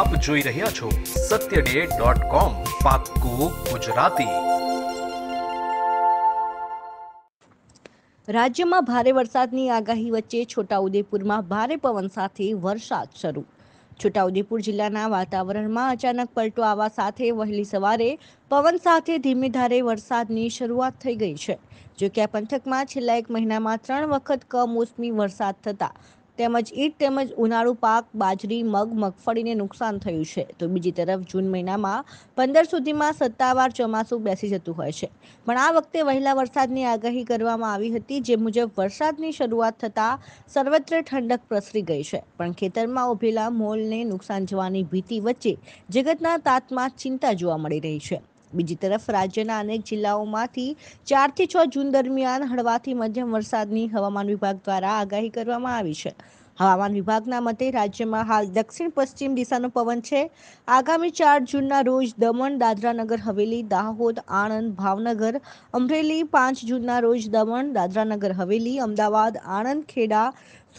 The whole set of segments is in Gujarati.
આપ જોઈ રહ્યા છો સત્ય ડે ગુજરાતી રાજ્યમાં ભારે વરસાદની આગાહી વચ્ચે છોટાઉદેપુરમાં ભારે પવન સાથે વરસાદ શરૂ છોટાઉદેપુર જિલ્લાના વાતાવરણમાં અચાનક પલટો આવવા સાથે વહેલી સવારે પવન સાથે ધીમે ધારે વરસાદની શરૂઆત થઈ ગઈ છે જો કે આ પંથકમાં છેલ્લા એક મહિનામાં ત્રણ વખત કમોસમી વરસાદ થતાં તેમજ ઈટ તેમજ ઉનાળુ પાક બાજરી મગ મગફળીને નુકસાન થયું છે તો બીજી તરફ જૂન મહિનામાં પંદર સુધીમાં સત્તાવાર ચોમાસું બેસી જતું હોય છે પણ આ વખતે વહેલા વરસાદની આગાહી કરવામાં આવી હતી જે મુજબ વરસાદની શરૂઆત થતાં સર્વત્ર ઠંડક પ્રસરી ગઈ છે પણ ખેતરમાં ઉભેલા મોલને નુકસાન જવાની ભીતિ વચ્ચે જગતના તાતમાં ચિંતા જોવા મળી રહી છે બીજી તરફ રાજ્યના અનેક જિલ્લાઓમાંથી ચારથી છ જૂન દરમિયાન હળવાથી મધ્યમ વરસાદની હવામાન વિભાગ દ્વારા આગાહી કરવામાં આવી છે હવામાન વિભાગના મતે રાજ્યમાં હાલ દક્ષિણ પશ્ચિમ દિશાનો પવન છે આગામી ચાર જૂનના રોજ દમણ દાદરાનગર હવેલી દાહોદ આણંદ ભાવનગર અમરેલી પાંચ જૂનના રોજ દમણ દાદરાનગર હવેલી અમદાવાદ આણંદ ખેડા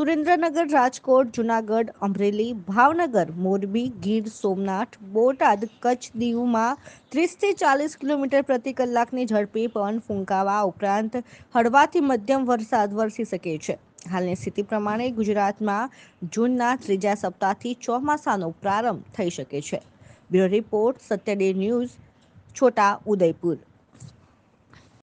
સુરેન્દ્રનગર રાજકોટ જુનાગઢ અમરેલી ભાવનગર મોરબી ગીર સોમનાથ બોટાદ કચ્છ દીવમાં ત્રીસથી ચાલીસ કિલોમીટર પ્રતિ કલાકની ઝડપે પવન ફૂંકાવા ઉપરાંત હળવાથી મધ્યમ વરસાદ વરસી શકે છે હાલની સ્થિતિ પ્રમાણે ગુજરાતમાં જૂનના ત્રીજા સપ્તાહથી ચોમાસાનો પ્રારંભ થઈ શકે છે bureau report Satyaday news Chhota Udaipur